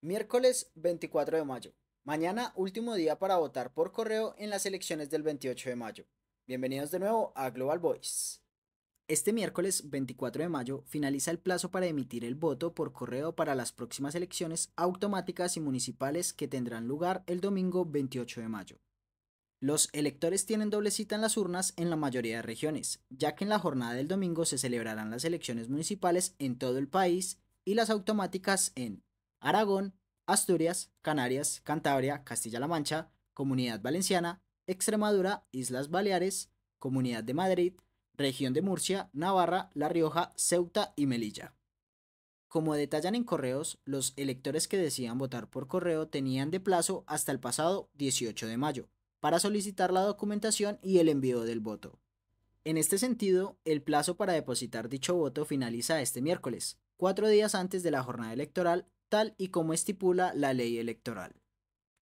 Miércoles 24 de mayo. Mañana último día para votar por correo en las elecciones del 28 de mayo. Bienvenidos de nuevo a Global Voice. Este miércoles 24 de mayo finaliza el plazo para emitir el voto por correo para las próximas elecciones automáticas y municipales que tendrán lugar el domingo 28 de mayo. Los electores tienen doble cita en las urnas en la mayoría de regiones, ya que en la jornada del domingo se celebrarán las elecciones municipales en todo el país y las automáticas en Aragón, Asturias, Canarias, Cantabria, Castilla-La Mancha, Comunidad Valenciana, Extremadura, Islas Baleares, Comunidad de Madrid, Región de Murcia, Navarra, La Rioja, Ceuta y Melilla. Como detallan en correos, los electores que decían votar por correo tenían de plazo hasta el pasado 18 de mayo para solicitar la documentación y el envío del voto. En este sentido, el plazo para depositar dicho voto finaliza este miércoles, cuatro días antes de la jornada electoral tal y como estipula la ley electoral.